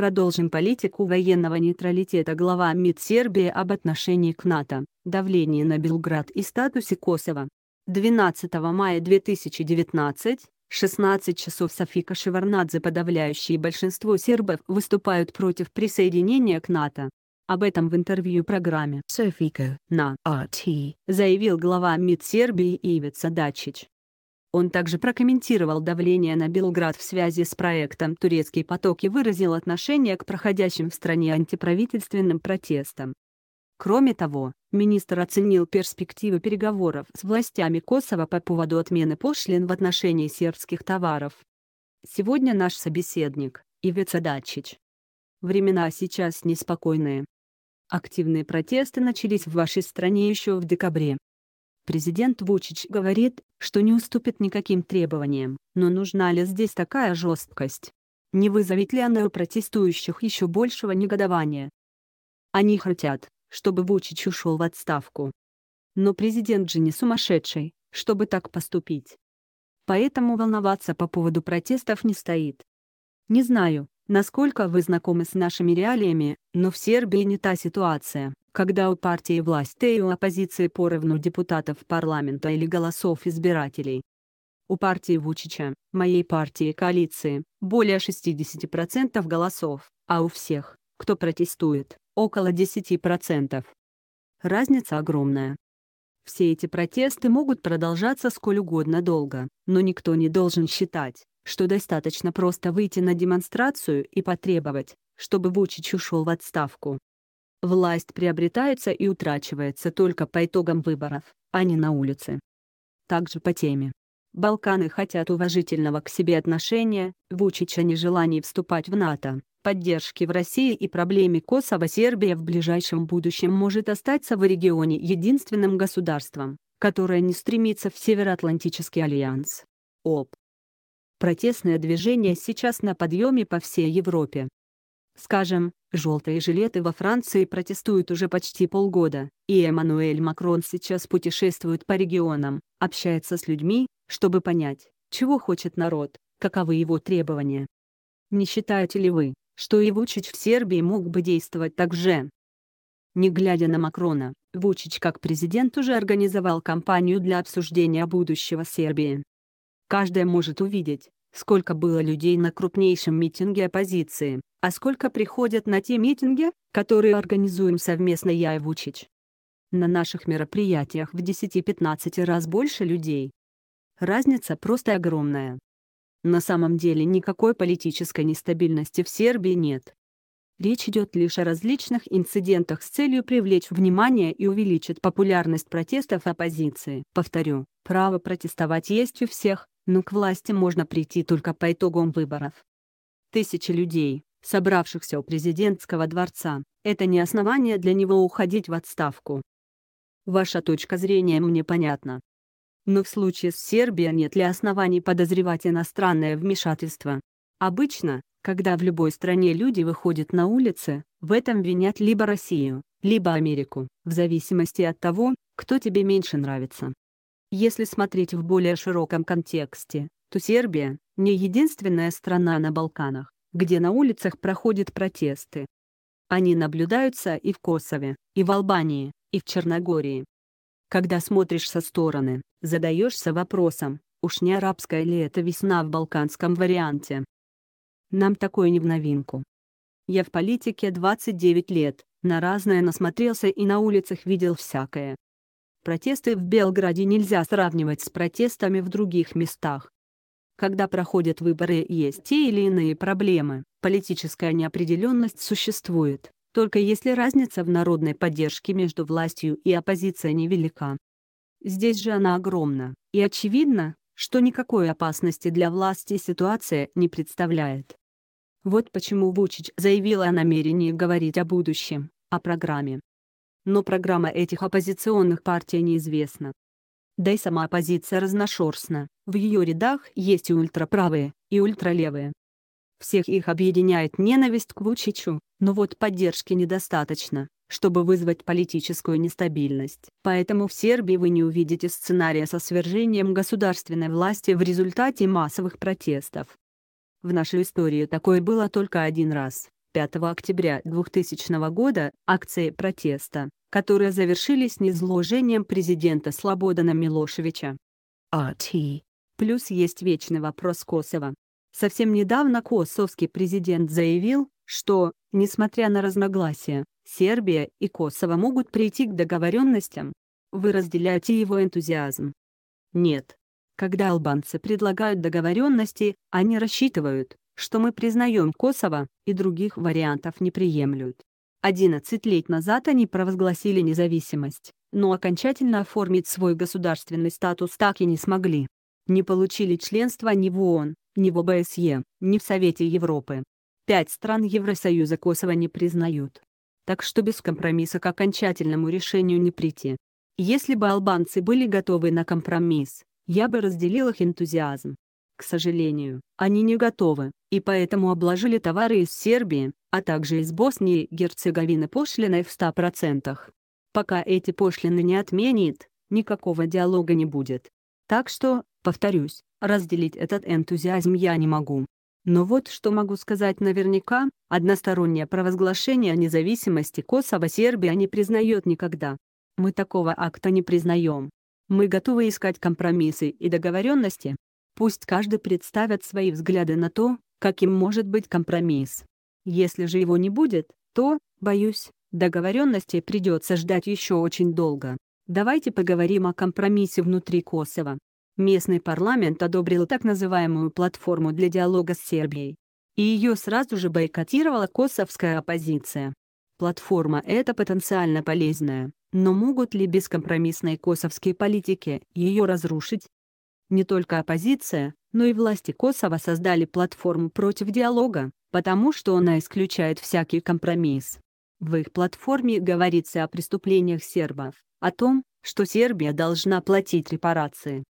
Продолжим политику военного нейтралитета глава МИД Сербии об отношении к НАТО, давлении на Белград и статусе Косово. 12 мая 2019, 16 часов Софика Шеварнадзе подавляющее большинство сербов выступают против присоединения к НАТО. Об этом в интервью программе «Софика» на RT а заявил глава МИД Сербии Ивица Дачич. Он также прокомментировал давление на Белград в связи с проектом «Турецкий поток» и выразил отношение к проходящим в стране антиправительственным протестам. Кроме того, министр оценил перспективы переговоров с властями Косово по поводу отмены пошлин в отношении сербских товаров. Сегодня наш собеседник – Ивица Дачич. Времена сейчас неспокойные. Активные протесты начались в вашей стране еще в декабре, Президент Вучич говорит, что не уступит никаким требованиям, но нужна ли здесь такая жесткость? Не вызовет ли она у протестующих еще большего негодования? Они хотят, чтобы Вучич ушел в отставку. Но президент же не сумасшедший, чтобы так поступить. Поэтому волноваться по поводу протестов не стоит. Не знаю, насколько вы знакомы с нашими реалиями, но в Сербии не та ситуация когда у партии власти и у оппозиции поровну депутатов парламента или голосов избирателей. У партии Вучича, моей партии коалиции, более 60% голосов, а у всех, кто протестует, около 10%. Разница огромная. Все эти протесты могут продолжаться сколь угодно долго, но никто не должен считать, что достаточно просто выйти на демонстрацию и потребовать, чтобы Вучич ушел в отставку. Власть приобретается и утрачивается только по итогам выборов, а не на улице. Также по теме. Балканы хотят уважительного к себе отношения, Вучич о нежелании вступать в НАТО, поддержки в России и проблеме Косово Сербия в ближайшем будущем может остаться в регионе единственным государством, которое не стремится в Североатлантический альянс. ОП. Протестное движение сейчас на подъеме по всей Европе. Скажем, желтые жилеты во Франции протестуют уже почти полгода, и Эммануэль Макрон сейчас путешествует по регионам, общается с людьми, чтобы понять, чего хочет народ, каковы его требования. Не считаете ли вы, что и Вучич в Сербии мог бы действовать так же? Не глядя на Макрона, Вучич как президент уже организовал кампанию для обсуждения будущего Сербии. Каждый может увидеть, сколько было людей на крупнейшем митинге оппозиции, а сколько приходят на те митинги, которые организуем совместно я и Вучич. На наших мероприятиях в 10-15 раз больше людей. Разница просто огромная. На самом деле никакой политической нестабильности в Сербии нет. Речь идет лишь о различных инцидентах с целью привлечь внимание и увеличить популярность протестов оппозиции. Повторю, право протестовать есть у всех, но к власти можно прийти только по итогам выборов. Тысячи людей, собравшихся у президентского дворца, это не основание для него уходить в отставку. Ваша точка зрения мне понятна. Но в случае с Сербией нет ли оснований подозревать иностранное вмешательство? Обычно, когда в любой стране люди выходят на улицы, в этом винят либо Россию, либо Америку, в зависимости от того, кто тебе меньше нравится. Если смотреть в более широком контексте, то Сербия – не единственная страна на Балканах, где на улицах проходят протесты. Они наблюдаются и в Косове, и в Албании, и в Черногории. Когда смотришь со стороны, задаешься вопросом, уж не арабская ли это весна в балканском варианте. Нам такое не в новинку. Я в политике 29 лет, на разное насмотрелся и на улицах видел всякое, Протесты в Белграде нельзя сравнивать с протестами в других местах. Когда проходят выборы, есть те или иные проблемы, политическая неопределенность существует, только если разница в народной поддержке между властью и оппозицией невелика. Здесь же она огромна, и очевидно, что никакой опасности для власти ситуация не представляет. Вот почему Вучич заявила о намерении говорить о будущем, о программе, но программа этих оппозиционных партий неизвестна. Да и сама оппозиция разношерстна, в ее рядах есть и ультраправые, и ультралевые. Всех их объединяет ненависть к Вучичу, но вот поддержки недостаточно, чтобы вызвать политическую нестабильность. Поэтому в Сербии вы не увидите сценария со свержением государственной власти в результате массовых протестов. В нашей истории такое было только один раз, 5 октября 2000 года акции протеста, которые завершились низложением президента Слободана Милошевича. АТ. Плюс есть вечный вопрос Косово. Совсем недавно косовский президент заявил, что, несмотря на разногласия, Сербия и Косово могут прийти к договоренностям. Вы разделяете его энтузиазм? Нет. Когда албанцы предлагают договоренности, они рассчитывают, что мы признаем Косово и других вариантов не приемлют. 11 лет назад они провозгласили независимость, но окончательно оформить свой государственный статус так и не смогли. Не получили членства ни в ООН, ни в ОБСЕ, ни в Совете Европы. Пять стран Евросоюза Косово не признают. Так что без компромисса к окончательному решению не прийти. Если бы албанцы были готовы на компромисс, я бы разделил их энтузиазм. К сожалению, они не готовы, и поэтому обложили товары из Сербии, а также из Боснии и Герцеговины пошлиной в 100%. Пока эти пошлины не отменит, никакого диалога не будет. Так что, повторюсь, разделить этот энтузиазм я не могу. Но вот что могу сказать наверняка, одностороннее провозглашение независимости Косово Сербия не признает никогда. Мы такого акта не признаем. Мы готовы искать компромиссы и договоренности, Пусть каждый представит свои взгляды на то, каким может быть компромисс. Если же его не будет, то, боюсь, договоренности придется ждать еще очень долго. Давайте поговорим о компромиссе внутри Косово. Местный парламент одобрил так называемую платформу для диалога с Сербией. И ее сразу же бойкотировала косовская оппозиция. Платформа эта потенциально полезная, но могут ли бескомпромиссные косовские политики ее разрушить? Не только оппозиция, но и власти Косово создали платформу против диалога, потому что она исключает всякий компромисс. В их платформе говорится о преступлениях сербов, о том, что Сербия должна платить репарации.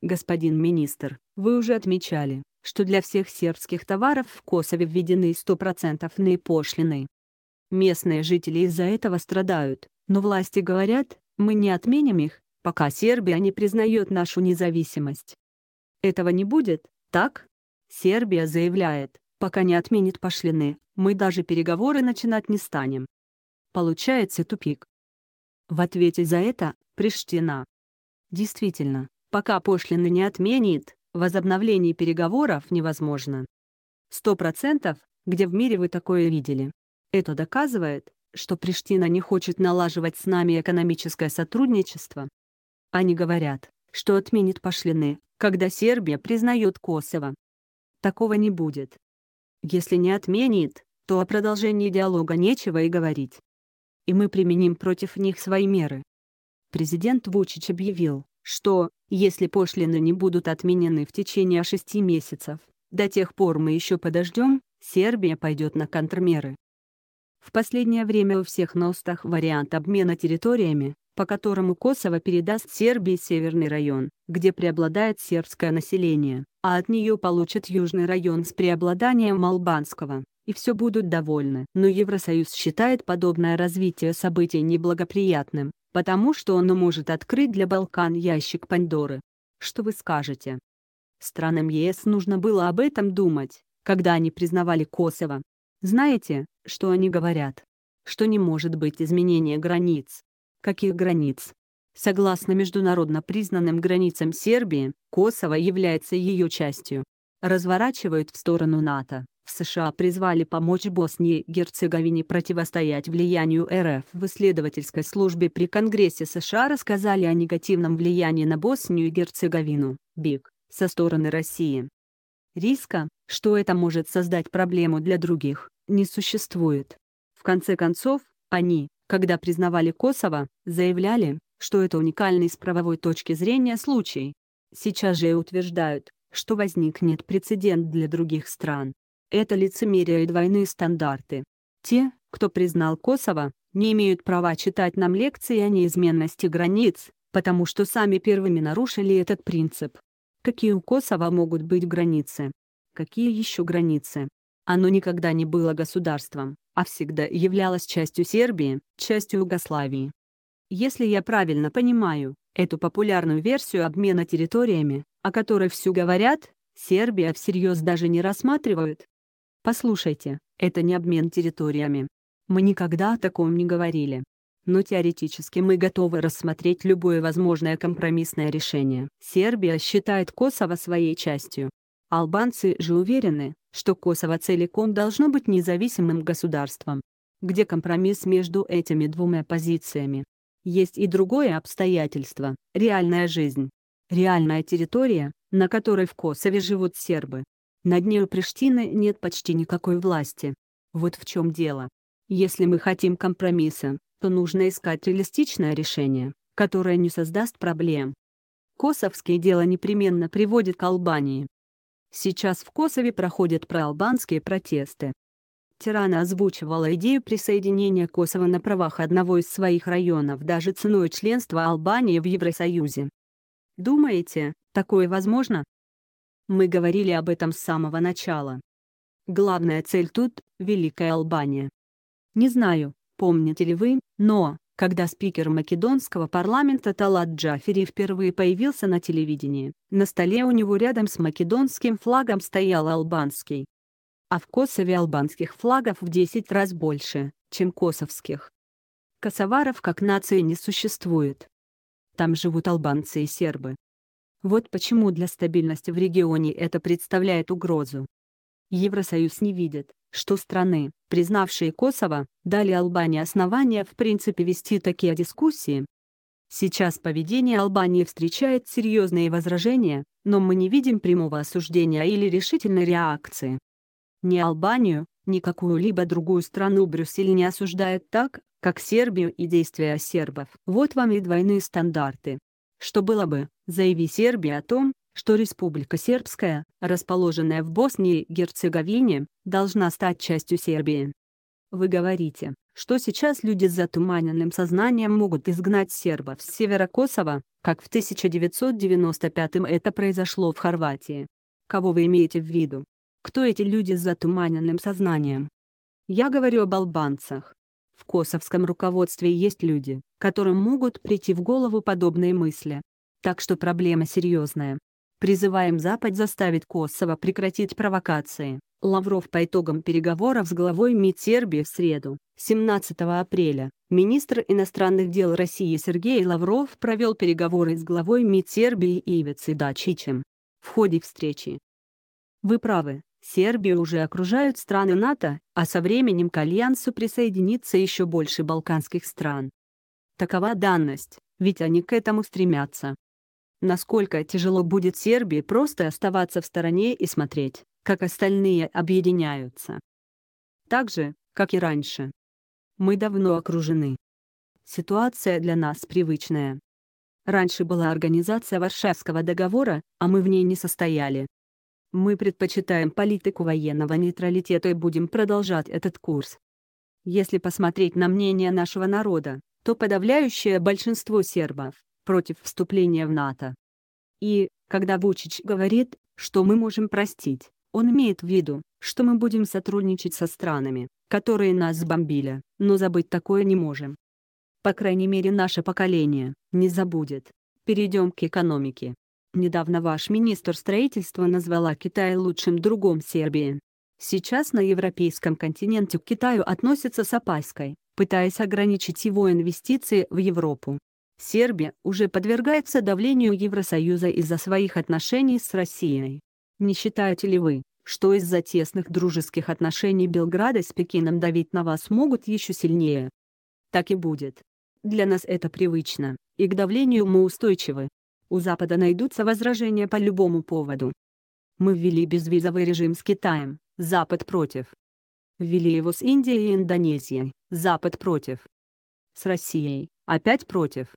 Господин министр, вы уже отмечали, что для всех сербских товаров в Косове введены стопроцентные пошлины. Местные жители из-за этого страдают, но власти говорят, мы не отменим их, пока Сербия не признает нашу независимость. Этого не будет, так? Сербия заявляет, пока не отменит пошлины, мы даже переговоры начинать не станем. Получается тупик. В ответе за это – Приштина. Действительно, пока пошлины не отменит, возобновление переговоров невозможно. Сто процентов, где в мире вы такое видели. Это доказывает, что Приштина не хочет налаживать с нами экономическое сотрудничество, они говорят, что отменит пошлины, когда Сербия признает Косово. Такого не будет. Если не отменит, то о продолжении диалога нечего и говорить. И мы применим против них свои меры. Президент Вучич объявил, что, если пошлины не будут отменены в течение шести месяцев, до тех пор мы еще подождем, Сербия пойдет на контрмеры. В последнее время у всех на устах вариант обмена территориями, по которому Косово передаст Сербии Северный район, где преобладает сербское население, а от нее получит Южный район с преобладанием албанского, и все будут довольны. Но Евросоюз считает подобное развитие событий неблагоприятным, потому что оно может открыть для Балкан ящик Пандоры. Что вы скажете? Странам ЕС нужно было об этом думать, когда они признавали Косово. Знаете, что они говорят? Что не может быть изменения границ, Каких границ? Согласно международно признанным границам Сербии, Косово является ее частью. Разворачивают в сторону НАТО. В США призвали помочь Боснии и Герцеговине противостоять влиянию РФ. В исследовательской службе при Конгрессе США рассказали о негативном влиянии на Боснию и Герцеговину, БИК, со стороны России. Риска, что это может создать проблему для других, не существует. В конце концов, они, когда признавали Косово, заявляли, что это уникальный с правовой точки зрения случай. Сейчас же и утверждают, что возникнет прецедент для других стран. Это лицемерие и двойные стандарты. Те, кто признал Косово, не имеют права читать нам лекции о неизменности границ, потому что сами первыми нарушили этот принцип. Какие у Косово могут быть границы? Какие еще границы? Оно никогда не было государством, а всегда являлось частью Сербии, частью Югославии. Если я правильно понимаю, эту популярную версию обмена территориями, о которой всю говорят, Сербия всерьез даже не рассматривает. Послушайте, это не обмен территориями. Мы никогда о таком не говорили. Но теоретически мы готовы рассмотреть любое возможное компромиссное решение. Сербия считает Косово своей частью, Албанцы же уверены, что Косово целиком должно быть независимым государством. Где компромисс между этими двумя позициями? Есть и другое обстоятельство – реальная жизнь. Реальная территория, на которой в Косове живут сербы. Над ней у Приштины нет почти никакой власти. Вот в чем дело. Если мы хотим компромисса, то нужно искать реалистичное решение, которое не создаст проблем. Косовские дела непременно приводят к Албании. Сейчас в Косове проходят проалбанские протесты. Тирана озвучивала идею присоединения Косово на правах одного из своих районов даже ценой членства Албании в Евросоюзе. Думаете, такое возможно? Мы говорили об этом с самого начала. Главная цель тут – Великая Албания. Не знаю, помните ли вы, но, когда спикер македонского парламента Талат Джафери впервые появился на телевидении. На столе у него рядом с македонским флагом стоял албанский. А в Косове албанских флагов в 10 раз больше, чем косовских. Косоваров как нации не существует. Там живут албанцы и сербы. Вот почему для стабильности в регионе это представляет угрозу. Евросоюз не видит, что страны, признавшие Косово, дали Албании основания в принципе вести такие дискуссии. Сейчас поведение Албании встречает серьезные возражения, но мы не видим прямого осуждения или решительной реакции. Ни Албанию, ни какую-либо другую страну Брюссель не осуждает так, как Сербию и действия сербов. Вот вам и двойные стандарты. Что было бы, заяви Сербия о том, что Республика Сербская, расположенная в Боснии и Герцеговине, должна стать частью Сербии. Вы говорите, что сейчас люди с затуманенным сознанием могут изгнать сербов с севера Косово, как в 1995-м это произошло в Хорватии. Кого вы имеете в виду? Кто эти люди с затуманенным сознанием? Я говорю об албанцах. В косовском руководстве есть люди, которым могут прийти в голову подобные мысли. Так что проблема серьезная. Призываем Запад заставить Косово прекратить провокации. Лавров по итогам переговоров с главой МИД Сербии в среду, 17 апреля, министр иностранных дел России Сергей Лавров провел переговоры с главой МИД Сербии Ивицей Дачичем. В ходе встречи. Вы правы, Сербию уже окружают страны НАТО, а со временем к Альянсу присоединится еще больше балканских стран. Такова данность, ведь они к этому стремятся насколько тяжело будет Сербии просто оставаться в стороне и смотреть, как остальные объединяются. Так же, как и раньше. Мы давно окружены. Ситуация для нас привычная. Раньше была организация Варшавского договора, а мы в ней не состояли. Мы предпочитаем политику военного нейтралитета и будем продолжать этот курс. Если посмотреть на мнение нашего народа, то подавляющее большинство сербов против вступления в НАТО. И, когда Вучич говорит, что мы можем простить, он имеет в виду, что мы будем сотрудничать со странами, которые нас бомбили, но забыть такое не можем. По крайней мере наше поколение, не забудет. Перейдем к экономике. Недавно ваш министр строительства назвала Китай лучшим другом Сербии. Сейчас на европейском континенте к Китаю относятся с опаской, пытаясь ограничить его инвестиции в Европу. Сербия уже подвергается давлению Евросоюза из-за своих отношений с Россией. Не считаете ли вы, что из-за тесных дружеских отношений Белграда с Пекином давить на вас могут еще сильнее? Так и будет. Для нас это привычно, и к давлению мы устойчивы. У Запада найдутся возражения по любому поводу. Мы ввели безвизовый режим с Китаем, Запад против. Ввели его с Индией и Индонезией, Запад против. С Россией, опять против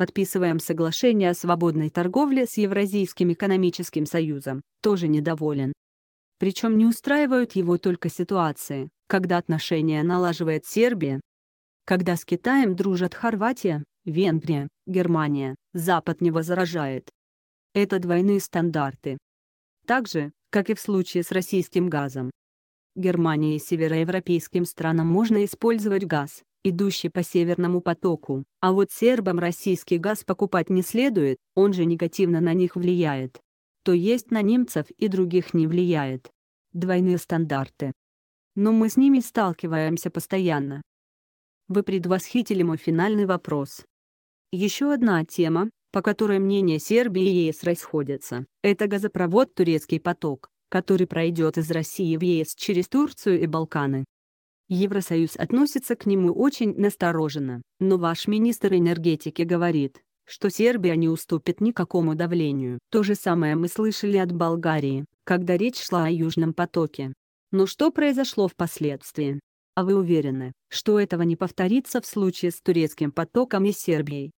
подписываем соглашение о свободной торговле с Евразийским экономическим союзом, тоже недоволен. Причем не устраивают его только ситуации, когда отношения налаживает Сербия, когда с Китаем дружат Хорватия, Венгрия, Германия, Запад не возражает. Это двойные стандарты. Так же, как и в случае с российским газом. Германии и североевропейским странам можно использовать газ, идущий по Северному потоку, а вот сербам российский газ покупать не следует, он же негативно на них влияет. То есть на немцев и других не влияет. Двойные стандарты. Но мы с ними сталкиваемся постоянно. Вы предвосхитили мой финальный вопрос. Еще одна тема, по которой мнения Сербии и ЕС расходятся, это газопровод «Турецкий поток», который пройдет из России в ЕС через Турцию и Балканы. Евросоюз относится к нему очень настороженно, но ваш министр энергетики говорит, что Сербия не уступит никакому давлению. То же самое мы слышали от Болгарии, когда речь шла о Южном потоке. Но что произошло впоследствии? А вы уверены, что этого не повторится в случае с турецким потоком и Сербией?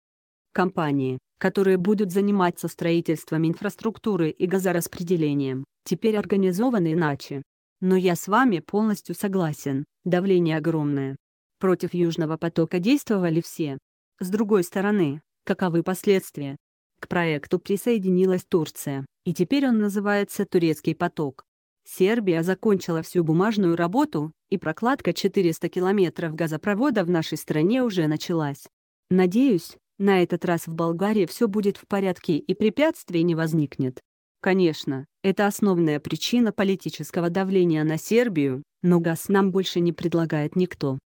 Компании, которые будут заниматься строительством инфраструктуры и газораспределением, теперь организованы иначе. Но я с вами полностью согласен, давление огромное. Против Южного потока действовали все. С другой стороны, каковы последствия? К проекту присоединилась Турция, и теперь он называется «Турецкий поток». Сербия закончила всю бумажную работу, и прокладка 400 километров газопровода в нашей стране уже началась. Надеюсь, на этот раз в Болгарии все будет в порядке и препятствий не возникнет. Конечно, это основная причина политического давления на Сербию, но газ нам больше не предлагает никто.